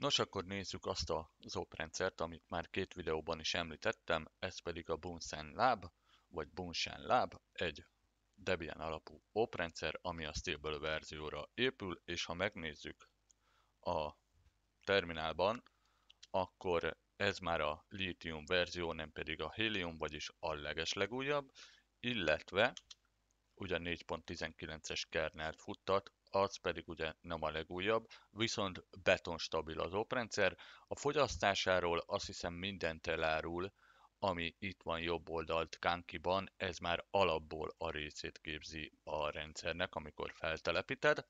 Nos akkor nézzük azt az oprendszert, amit már két videóban is említettem, ez pedig a Bunsen Lab vagy Bunsen Lab egy Debian alapú oprendszer, ami a Stable verzióra épül, és ha megnézzük a terminálban, akkor ez már a Lithium verzió, nem pedig a Helium, vagyis a legeslegújabb, illetve ugyan 4.19-es kernelt futtat, az pedig ugye nem a legújabb, viszont betonstabil az oprendszer. A fogyasztásáról azt hiszem mindent elárul, ami itt van jobb oldalt Kankiban, ez már alapból a részét képzi a rendszernek, amikor feltelepíted.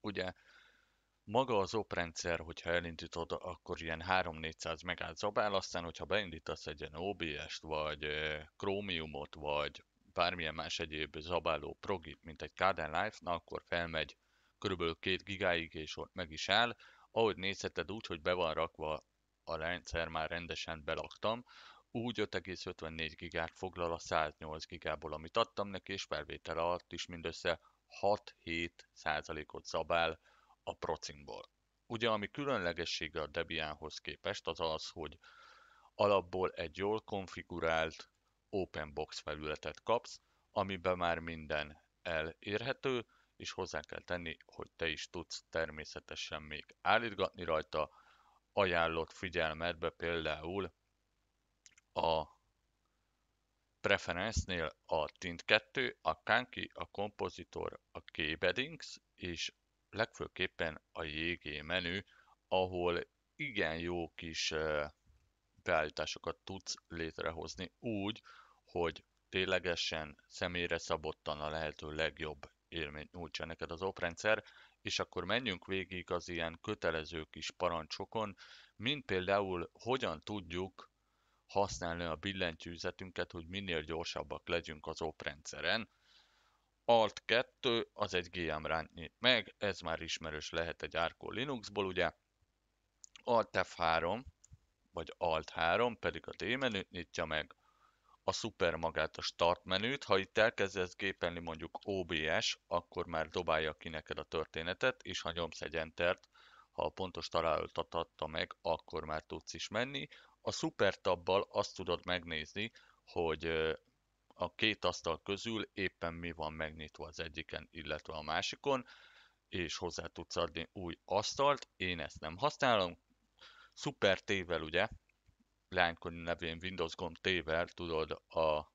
Ugye maga az oprendszer, hogyha elindítod, akkor ilyen 3-400 megát zabál, aztán hogyha beindítasz egy ilyen OBS-t, vagy eh, Chromium-ot, vagy bármilyen más egyéb zabáló progit, mint egy Garden Life, na akkor felmegy körülbelül 2 gigáig, és ott meg is áll. Ahogy nézheted úgy, hogy be van rakva a rendszer, már rendesen belaktam, úgy 5,54 gigát foglal a 108 gigából, amit adtam neki, és felvétel alatt is mindössze 6-7 százalékot zabál a procingból. Ugye, ami különlegessége a Debianhoz képest, az az, hogy alapból egy jól konfigurált open box felületet kapsz, amiben már minden elérhető, és hozzá kell tenni, hogy te is tudsz természetesen még állítgatni rajta, ajánlott figyelmedbe például a preference a Tint 2, a Kanki, a kompozitor, a k és legfőképpen a JG menü, ahol igen jó kis eh, beállításokat tudsz létrehozni úgy, hogy ténylegesen személyre szabottan a lehető legjobb élményt nyújtsa neked az oprendszer, és akkor menjünk végig az ilyen kötelező kis parancsokon, mint például hogyan tudjuk használni a billentyűzetünket, hogy minél gyorsabbak legyünk az oprendszeren. Alt 2 az egy GM ránt nyit meg, ez már ismerős lehet egy Arco Linuxból, ugye? Alt F3 vagy Alt 3 pedig a D menüt nyitja meg, a szuper magát a start menüt, ha itt elkezdesz gépelni mondjuk OBS, akkor már dobálja ki neked a történetet, és ha nyomsz egy Entert, ha a pontos találatot adta meg, akkor már tudsz is menni. A szuper tabbal azt tudod megnézni, hogy a két asztal közül éppen mi van megnyitva az egyiken, illetve a másikon, és hozzá tudsz adni új asztalt, én ezt nem használom, Super T-vel ugye, Leánykori nevén Windows gomb T-vel tudod a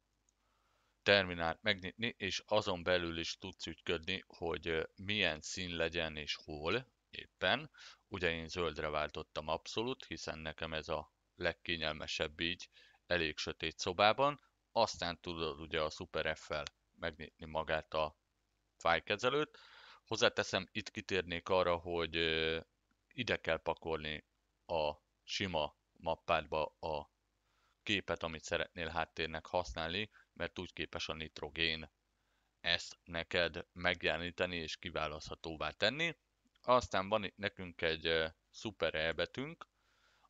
terminált megnyitni, és azon belül is tudsz ügyködni, hogy milyen szín legyen és hol éppen. Ugye én zöldre váltottam abszolút, hiszen nekem ez a legkényelmesebb így elég sötét szobában. Aztán tudod ugye a Super F-fel megnyitni magát a fájkezelőt. Hozzáteszem, itt kitérnék arra, hogy ide kell pakolni a sima mappádba a képet, amit szeretnél háttérnek használni, mert úgy képes a nitrogén ezt neked megjeleníteni és kiválaszthatóvá tenni. Aztán van itt nekünk egy szuper elbetünk,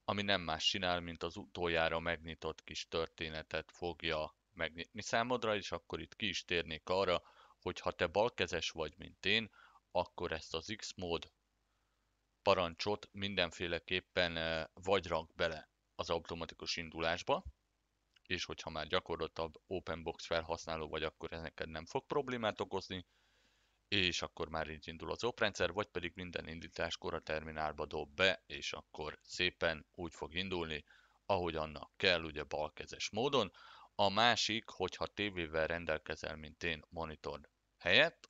ami nem más csinál, mint az utoljára megnyitott kis történetet fogja megnyitni számodra, és akkor itt ki is térnék arra, hogy ha te balkezes vagy, mint én, akkor ezt az X-mód parancsot mindenféleképpen vagy rak bele az automatikus indulásba, és hogyha már gyakorlatabb open box felhasználó vagy, akkor ez neked nem fog problémát okozni, és akkor már így indul az oprendszer, vagy pedig minden indításkor a terminálba dob be, és akkor szépen úgy fog indulni, ahogy annak kell, ugye balkezes módon. A másik, hogyha tévével rendelkezel, mint én monitor helyett,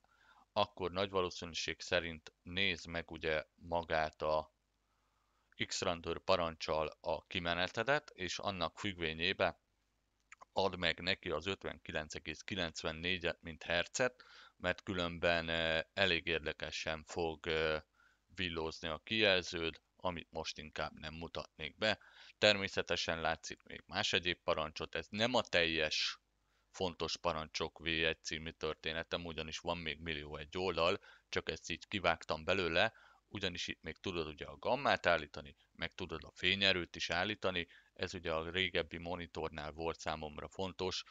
akkor nagy valószínűség szerint nézd meg ugye magát a x parancsal a kimenetedet, és annak függvényébe add meg neki az 59,94-et, mint hercet, mert különben eh, elég érdekesen fog eh, villózni a kijelződ, amit most inkább nem mutatnék be. Természetesen látszik még más egyéb parancsot, ez nem a teljes fontos parancsok V1 című történetem, ugyanis van még millió egy oldal, csak ezt így kivágtam belőle, ugyanis itt még tudod ugye a gammát állítani, meg tudod a fényerőt is állítani, ez ugye a régebbi monitornál volt számomra fontos,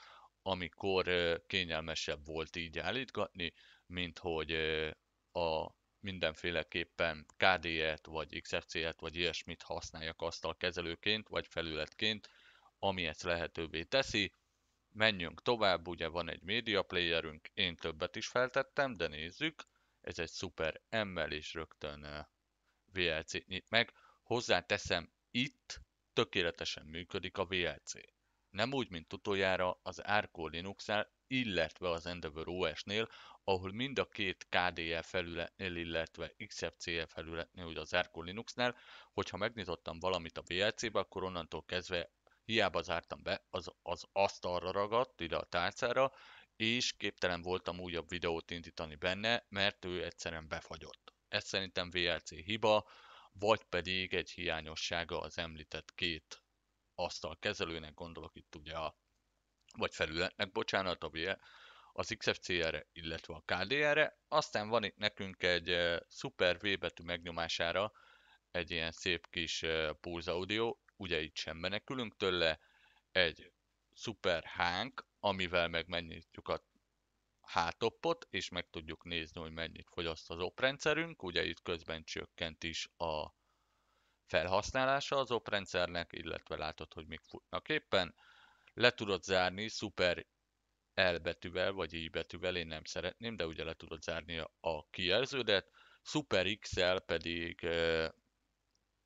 amikor kényelmesebb volt így állítgatni, mint hogy a mindenféleképpen KD-et, vagy XFC-et, vagy ilyesmit használjak asztalkezelőként, vagy felületként, ami ezt lehetővé teszi, Menjünk tovább, ugye van egy média playerünk, én többet is feltettem, de nézzük. Ez egy szuper M-mel is rögtön eh, vlc nyit meg. Hozzáteszem, itt tökéletesen működik a VLC. Nem úgy, mint utoljára az Arco linux illetve az Endeavor OS-nél, ahol mind a két KDE felületnél, illetve XFCE felületnél, ugye az Arco Linux-nál, hogyha megnyitottam valamit a VLC-be, akkor onnantól kezdve Hiába zártam be, az, az asztalra ragadt, ide a tárcára, és képtelen voltam újabb videót indítani benne, mert ő egyszerűen befagyott. Ez szerintem VLC hiba, vagy pedig egy hiányossága az említett két asztal kezelőnek, gondolok itt ugye a, vagy felületnek, bocsánat, a VL, az XFCR-re, illetve a KDR-re, aztán van itt nekünk egy eh, szuper V betű megnyomására egy ilyen szép kis eh, Pulse Audio, ugye itt sem menekülünk tőle, egy szuper hánk, amivel meg megnyitjuk a hátoppot, és meg tudjuk nézni, hogy mennyit fogyaszt az oprendszerünk, ugye itt közben csökkent is a felhasználása az oprendszernek, illetve látod, hogy még futnak éppen. Le tudod zárni szuper L betűvel, vagy I betűvel, én nem szeretném, de ugye le tudod zárni a kijelződet, Super XL pedig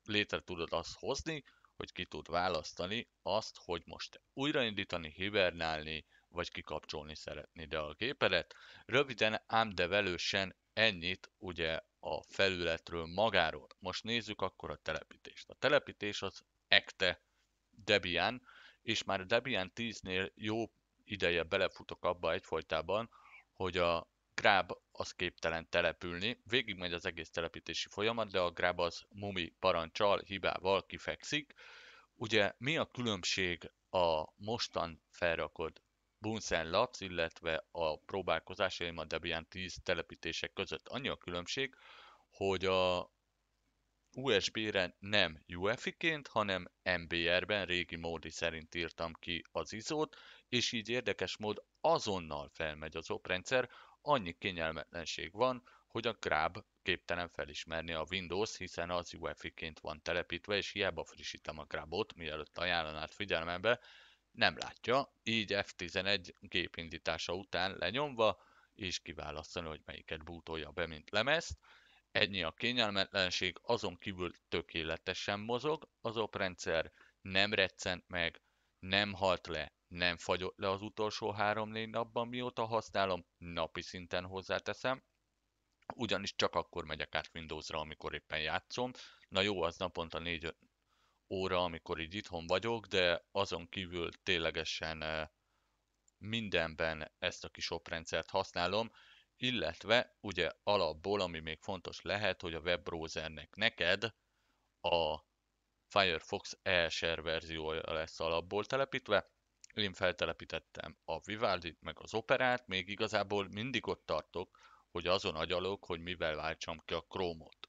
létre tudod azt hozni, hogy ki tud választani azt, hogy most újraindítani, hibernálni, vagy kikapcsolni szeretni de a gépedet. Röviden, ám de velősen ennyit ugye a felületről magáról. Most nézzük akkor a telepítést. A telepítés az Ekte Debian, és már a Debian 10-nél jó ideje belefutok abba egyfolytában, hogy a Gráb az képtelen települni, végig megy az egész telepítési folyamat, de a Gráb az mumi parancsal, hibával kifekszik. Ugye mi a különbség a mostan felrakott Bunsen Labs, illetve a próbálkozásaim a Debian 10 telepítések között? Annyi a különbség, hogy a USB-re nem UEFI-ként, hanem MBR-ben régi módi szerint írtam ki az izót, és így érdekes mód azonnal felmegy az oprendszer, annyi kényelmetlenség van hogy a gráb képtelen felismerni a windows hiszen az uefi ként van telepítve és hiába frissítem a grabot mielőtt ajánlanát figyelmembe nem látja így f11 gépindítása után lenyomva és kiválasztani hogy melyiket bútolja, be mint lemezt Ennyi a kényelmetlenség, azon kívül tökéletesen mozog, az oprendszer nem recsen meg, nem halt le, nem fagyott le az utolsó 3-4 napban, mióta használom, napi szinten hozzáteszem, ugyanis csak akkor megyek át Windowsra, amikor éppen játszom. Na jó, az naponta 4 óra, amikor így itthon vagyok, de azon kívül ténylegesen eh, mindenben ezt a kis oprendszert használom, illetve ugye alapból, ami még fontos lehet, hogy a webbrowsernek neked a Firefox ESR verziója lesz alapból telepítve, én feltelepítettem a vivaldi meg az operát, még igazából mindig ott tartok, hogy azon agyalok, hogy mivel váltsam ki a Chrome-ot.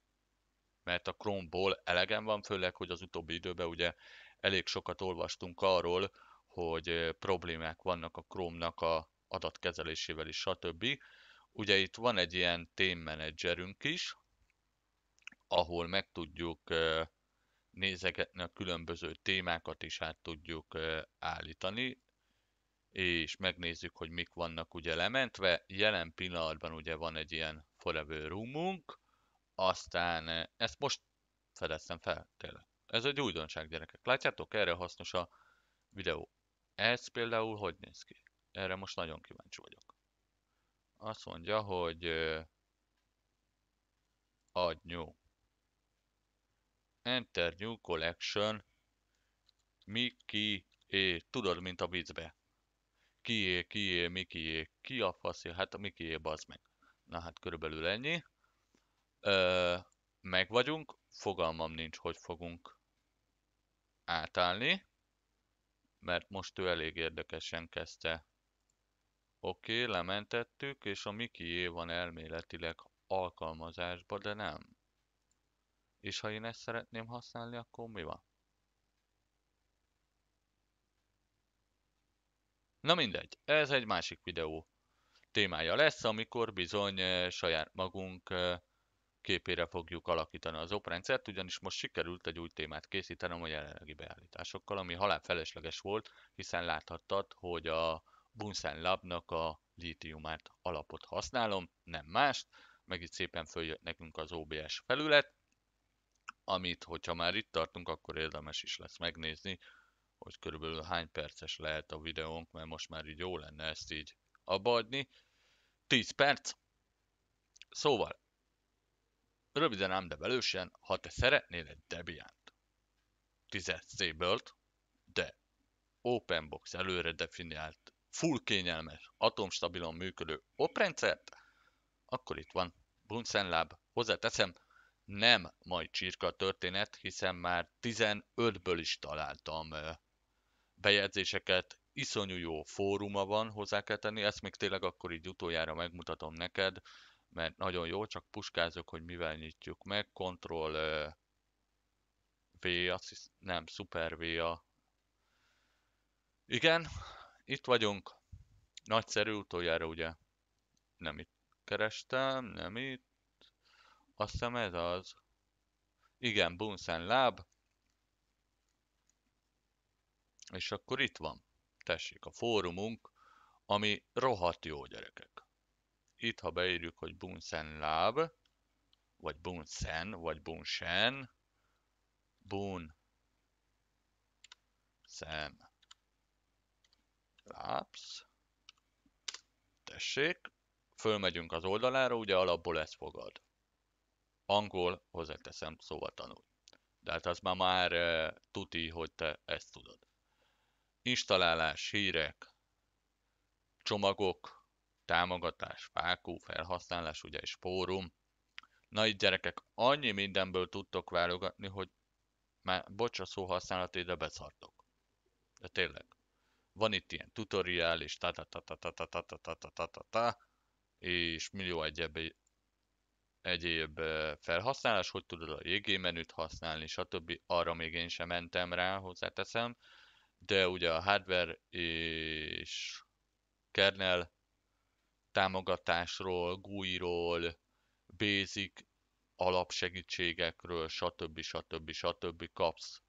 Mert a Chrome-ból elegem van, főleg, hogy az utóbbi időben ugye elég sokat olvastunk arról, hogy problémák vannak a Chrome-nak a adatkezelésével is, stb. Ugye itt van egy ilyen team managerünk is, ahol meg tudjuk nézegetni a különböző témákat is át tudjuk állítani, és megnézzük, hogy mik vannak ugye lementve. Jelen pillanatban ugye van egy ilyen forever roomunk, aztán ezt most fedeztem fel tényleg. Ez egy újdonság, gyerekek. Látjátok, erre hasznos a videó. Ez például hogy néz ki? Erre most nagyon kíváncsi vagyok. Azt mondja, hogy agnyó. Enter New Collection. Mi, ki, é. Tudod, mint a viccbe. Kié, kié, mikié, ki a fasz, hát a é, bazd meg. Na hát körülbelül ennyi. Ö, meg vagyunk, fogalmam nincs, hogy fogunk átállni, mert most ő elég érdekesen kezdte. Oké, okay, lementettük, és a mikié van elméletileg alkalmazásba, de nem. És ha én ezt szeretném használni, akkor mi van? Na mindegy, ez egy másik videó témája lesz, amikor bizony eh, saját magunk eh, képére fogjuk alakítani az oprendszert, ugyanis most sikerült egy új témát készítenem a jelenlegi beállításokkal, ami halál felesleges volt, hiszen láthattad, hogy a Bunsen Labnak a litiumát alapot használom, nem mást, meg itt szépen följött nekünk az OBS felület, amit, hogyha már itt tartunk, akkor érdemes is lesz megnézni, hogy körülbelül hány perces lehet a videónk, mert most már így jó lenne ezt így abbaadni. 10 perc. Szóval, röviden ám de belősen ha te szeretnél egy Debiant 10 stable de box előre definiált, full kényelmes, atomstabilan működő oprendszert, akkor itt van Bunsen Lab. Hozzáteszem, nem majd csirka történet, hiszen már 15-ből is találtam bejegyzéseket, iszonyú jó fóruma van, hozzá kell tenni, ezt még tényleg akkor így utoljára megmutatom neked, mert nagyon jó, csak puskázok, hogy mivel nyitjuk meg, Ctrl V, azt nem, Super V a... Igen, itt vagyunk, nagyszerű utoljára ugye, nem itt kerestem, nem itt, azt hiszem ez az. Igen, Bunsen láb. És akkor itt van, tessék, a fórumunk, ami rohadt jó gyerekek. Itt, ha beírjuk, hogy Bunsen láb, vagy Bunsen, vagy Bunsen, Bun, Sen, Labs, tessék, fölmegyünk az oldalára, ugye alapból ez fogad angol, hozzáteszem, szóval tanulj. De hát az már már eh, tuti, hogy te ezt tudod. Installálás, hírek, csomagok, támogatás, vákú, felhasználás, ugye, és fórum. Na itt gyerekek, annyi mindenből tudtok válogatni, hogy már bocs a szó használatét, de beszartok. De tényleg. Van itt ilyen tutoriális, ta ta ta ta ta ta ta ta ta ta ta ta és millió egyéb egyéb felhasználás, hogy tudod a menüt használni, stb. Arra még én sem mentem rá, hozzáteszem, de ugye a hardware és kernel támogatásról, GUI-ról, basic alapsegítségekről, stb. stb. stb. kapsz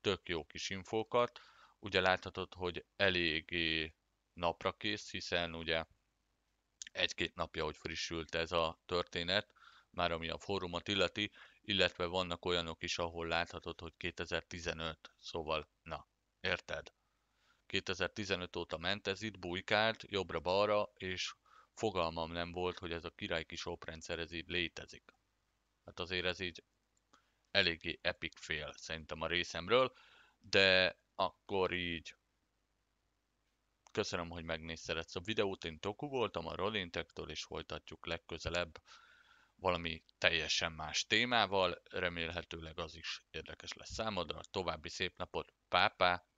tök jó kis infókat. Ugye láthatod, hogy eléggé napra kész, hiszen ugye egy-két napja, hogy frissült ez a történet, már ami a fórumot illeti, illetve vannak olyanok is, ahol láthatod, hogy 2015, szóval na, érted? 2015 óta ment ez itt, bujkált, jobbra-balra, és fogalmam nem volt, hogy ez a király kis oprendszer, ez így létezik. Hát azért ez így eléggé epic fél szerintem a részemről, de akkor így köszönöm, hogy megnézted ezt a videót, én Toku voltam a Rollintektől, és folytatjuk legközelebb valami teljesen más témával, remélhetőleg az is érdekes lesz számodra. További szép napot, pápá!